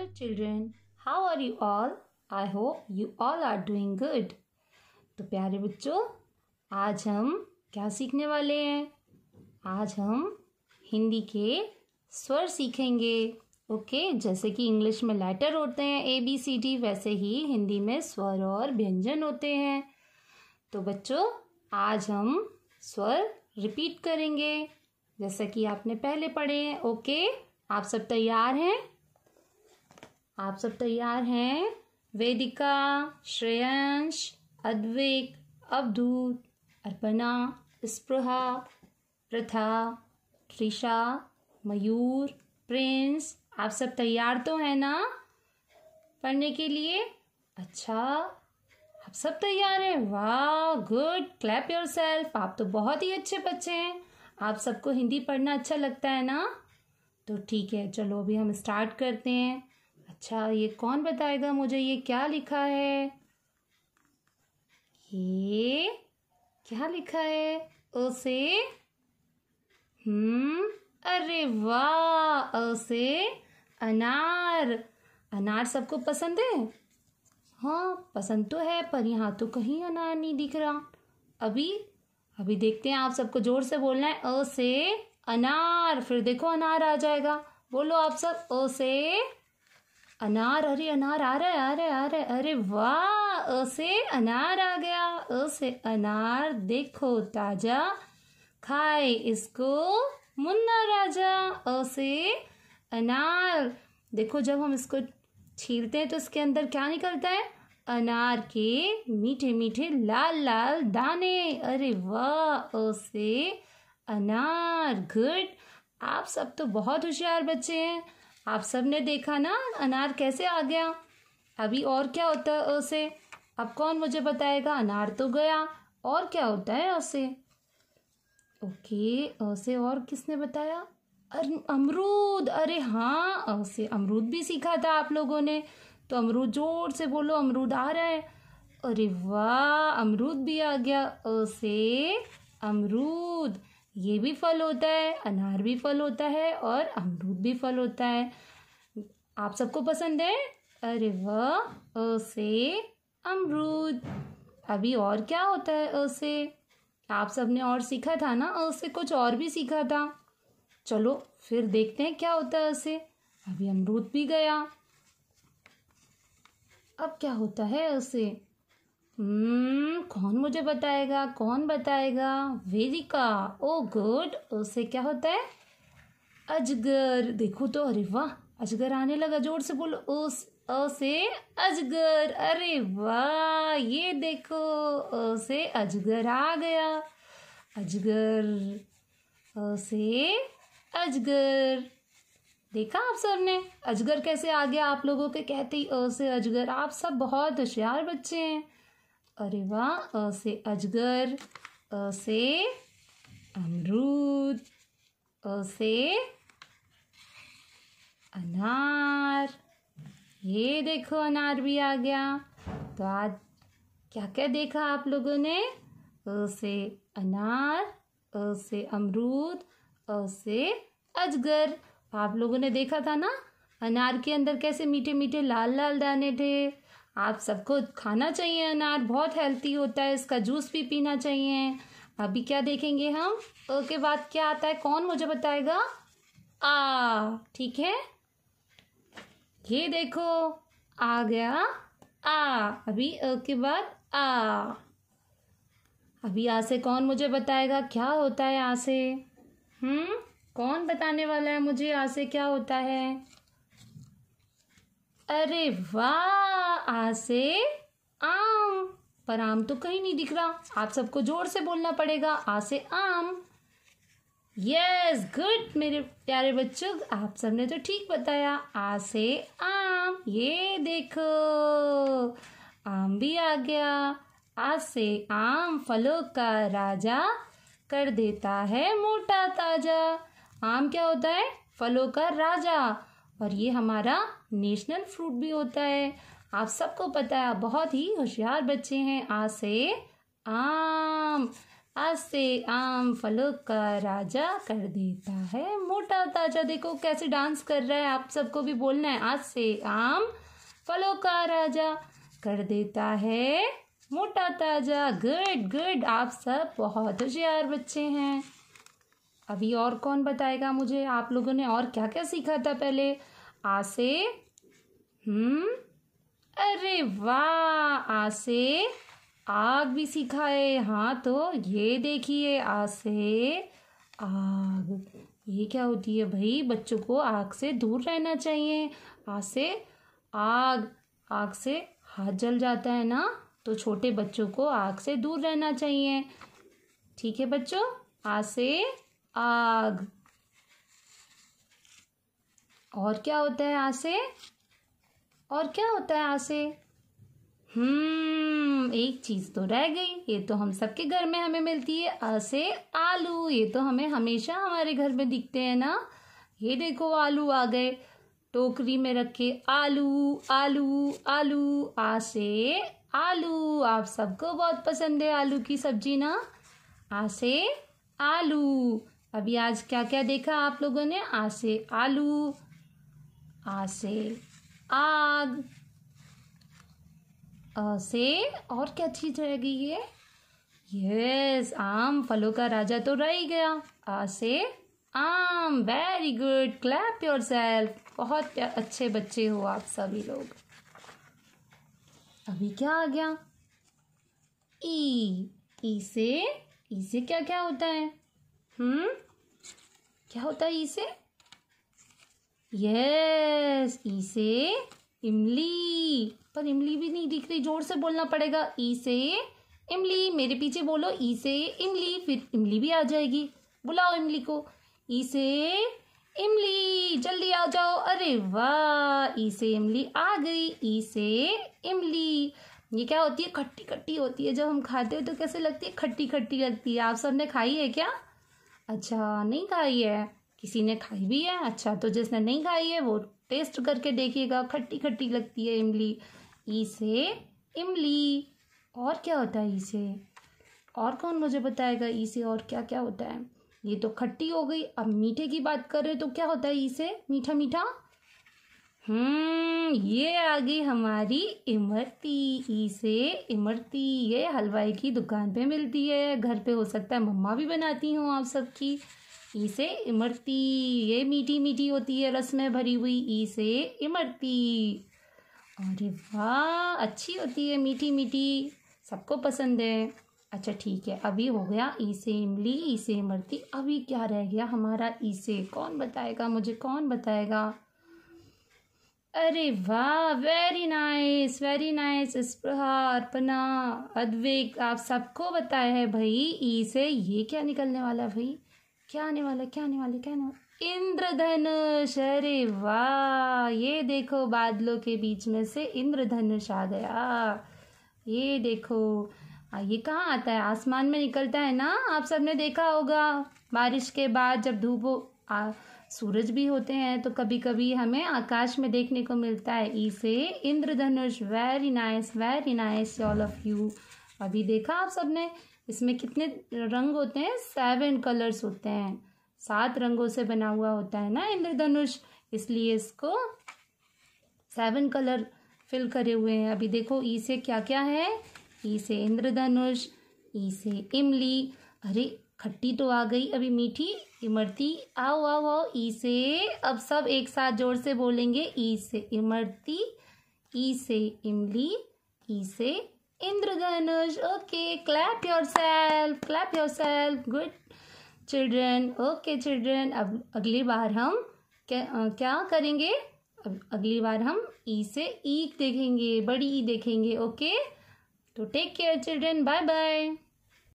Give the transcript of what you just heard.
dear children, how are you all? I hope you all are doing good. तो प्यारे बच्चों आज हम क्या सीखने वाले हैं आज हम हिंदी के स्वर सीखेंगे ओके जैसे कि इंग्लिश में लेटर होते हैं ए बी सी डी वैसे ही हिंदी में स्वर और व्यंजन होते हैं तो बच्चों आज हम स्वर रिपीट करेंगे जैसा कि आपने पहले पढ़े हैं ओके आप सब तैयार हैं आप सब तैयार हैं वेदिका श्रेयांश अद्विक अवधूत अर्पणा स्पृहा प्रथा त्रिषा मयूर प्रिंस आप सब तैयार तो हैं ना पढ़ने के लिए अच्छा आप सब तैयार हैं वाह गुड क्लैप योर सेल्फ आप तो बहुत ही अच्छे बच्चे हैं आप सबको हिंदी पढ़ना अच्छा लगता है ना तो ठीक है चलो अभी हम स्टार्ट करते हैं अच्छा ये कौन बताएगा मुझे ये क्या लिखा है ये क्या लिखा है उसे से हम्म अरे वाह उसे अनार अनार सबको पसंद है हाँ पसंद तो है पर यहाँ तो कहीं अनार नहीं दिख रहा अभी अभी देखते हैं आप सबको जोर से बोलना है अ से अनार फिर देखो अनार आ जाएगा बोलो आप सब अ से अनार अरे अनार आ रहा है आ रहा है आ रहा है अरे वाह ऐसे अनार आ गया अ से अनार देखो ताजा खाए इसको मुन्ना राजा ऐसे अनार देखो जब हम इसको छीलते हैं तो इसके अंदर क्या निकलता है अनार के मीठे मीठे लाल लाल दाने अरे वाह ऐसे अनार गुड आप सब तो बहुत होशियार बच्चे हैं आप सब ने देखा ना अनार कैसे आ गया अभी और क्या होता है उसे अब कौन मुझे बताएगा अनार तो गया और क्या होता है उसे ओके असे और किसने बताया अमरूद अरे हाँ असे अमरूद भी सीखा था आप लोगों ने तो अमरूद जोर से बोलो अमरूद आ रहा है अरे वाह अमरूद भी आ गया उसे अमरूद ये भी फल होता है अनार भी फल होता है और अमरूद भी फल होता है आप सबको पसंद है अरे व अ से अमरूद अभी और क्या होता है अ से आप सबने और सीखा था ना अ से कुछ और भी सीखा था चलो फिर देखते हैं क्या होता है अ से अभी अमरूद भी गया अब क्या होता है उसे हम्म, कौन मुझे बताएगा कौन बताएगा वेदिका ओ गुड उसे क्या होता है अजगर देखो तो अरे वाह अजगर आने लगा जोर से बोलो उस से अजगर अरे वाह ये देखो अ से अजगर आ गया अजगर अ से अजगर देखा आप सबने अजगर कैसे आ गया आप लोगों के कहते ही अ से अजगर आप सब बहुत होशियार बच्चे हैं अरे वाह अ से अजगर अ से अमरूद अ से अनार ये देखो अनार भी आ गया तो आज क्या क्या देखा आप लोगों ने अ से अनार अ से अमरूद अ से अजगर आप लोगों ने देखा था ना अनार के अंदर कैसे मीठे मीठे लाल लाल दाने थे आप सबको खाना चाहिए अनार बहुत हेल्थी होता है इसका जूस भी पीना चाहिए अभी क्या देखेंगे हम अ के बाद क्या आता है कौन मुझे बताएगा आ ठीक है ये देखो आ गया आ अभी अ के बाद आ अभी आ से कौन मुझे बताएगा क्या होता है आ से हम्म कौन बताने वाला है मुझे आ से क्या होता है अरे वाह आ से आम पर आम तो कहीं नहीं दिख रहा आप सबको जोर से बोलना पड़ेगा आ से आम यस गुड मेरे प्यारे बच्चों आप सबने तो ठीक बताया आ से आम ये देखो आम भी आ गया आ से आम फलों का राजा कर देता है मोटा ताजा आम क्या होता है फलों का राजा और ये हमारा नेशनल फ्रूट भी होता है आप सबको पता है बहुत ही होशियार बच्चे हैं आ से आम आ से आम फलों का राजा कर देता है मोटा ताजा देखो कैसे डांस कर रहा है आप सबको भी बोलना है आज से आम फलों का राजा कर देता है मोटा ताजा गुड गुड आप सब बहुत होशियार बच्चे हैं अभी और कौन बताएगा मुझे आप लोगों ने और क्या क्या सीखा था पहले आ से हम्म अरे वाह आ से आग भी सीखा है हाँ तो ये देखिए आ से आग ये क्या होती है भाई बच्चों को आग से दूर रहना चाहिए आसे से आग आग से हाथ जल जाता है ना तो छोटे बच्चों को आग से दूर रहना चाहिए ठीक है बच्चों आसे से आग और क्या होता है यहाँ से और क्या होता है यहाँ से हम्म एक चीज तो रह गई ये तो हम सबके घर में हमें मिलती है ऐसे आलू ये तो हमें हमेशा हमारे घर में दिखते हैं ना ये देखो आलू आ गए टोकरी में रखे आलू आलू आलू आसे आलू आप सबको बहुत पसंद है आलू की सब्जी ना आसे आलू अभी आज क्या क्या देखा आप लोगों ने आ से आलू आ से आग अ से और क्या चीज रहेगी ये यस आम फलों का राजा तो रह गया आ से आम very good clap yourself बहुत अच्छे बच्चे हो आप सभी लोग अभी क्या आ गया ई ई से ई से क्या क्या होता है हम्म क्या होता है इसे यस इसे इमली पर इमली भी नहीं दिख रही जोर से बोलना पड़ेगा ई से इमली मेरे पीछे बोलो ई से इमली फिर इमली भी आ जाएगी बुलाओ इमली को ई से इमली जल्दी आ जाओ अरे वाह ई से इमली आ गई ई से इमली ये क्या होती है खट्टी खट्टी होती है जब हम खाते हैं तो कैसे लगती है खट्टी खट्टी लगती है आप सबने खाई है क्या अच्छा नहीं खाई है किसी ने खाई भी है अच्छा तो जिसने नहीं खाई है वो टेस्ट करके देखिएगा खट्टी खट्टी लगती है इमली ई से इमली और क्या होता है ई से और कौन मुझे बताएगा ई से और क्या क्या होता है ये तो खट्टी हो गई अब मीठे की बात कर रहे तो क्या होता है ई से मीठा मीठा हम्म ये आ गई हमारी इमरती ई से इमरती ये हलवाई की दुकान पे मिलती है घर पे हो सकता है मम्मा भी बनाती हूँ आप सबकी ई से इमरती ये मीठी मीठी होती है रस में भरी हुई ई से इमरती अरे वाह अच्छी होती है मीठी मीठी सबको पसंद है अच्छा ठीक है अभी हो गया ई से इमली ई से इमरती अभी क्या रह गया हमारा ई से कौन बताएगा मुझे कौन बताएगा अरे वाह वेरी नाइस वेरी नाइस स्पृहा अर्पना अद्विक आप सबको बताया है भाई ई से ये क्या निकलने वाला है भाई क्या आने वाला क्या आने वाला क्या आने वाला इंद्रधनुष अरे वाह ये देखो बादलों के बीच में से इंद्रधनुष आ गया ये देखो ये कहाँ आता है आसमान में निकलता है ना आप सबने देखा होगा बारिश के बाद जब धूप सूरज भी होते हैं तो कभी कभी हमें आकाश में देखने को मिलता है ई से इंद्रधनुष very nice very nice all of you अभी देखा आप सबने इसमें कितने रंग होते हैं सेवन कलर्स होते हैं सात रंगों से बना हुआ होता है ना इंद्रधनुष इसलिए इसको सेवन कलर फिल करे हुए हैं अभी देखो ई से क्या क्या है ई से इंद्रधनुष ई से इमली अरे खट्टी तो आ गई अभी मीठी इमरती आओ आओ आओ ई से अब सब एक साथ जोर से बोलेंगे ई से इमरती ई से इमली ई से इंद्रधनुष okay clap yourself clap yourself good children okay children अब अगली बार हम क्या, क्या करेंगे अब अगली बार हम ई से ईक देखेंगे बड़ी ई देखेंगे ओके तो take care children bye bye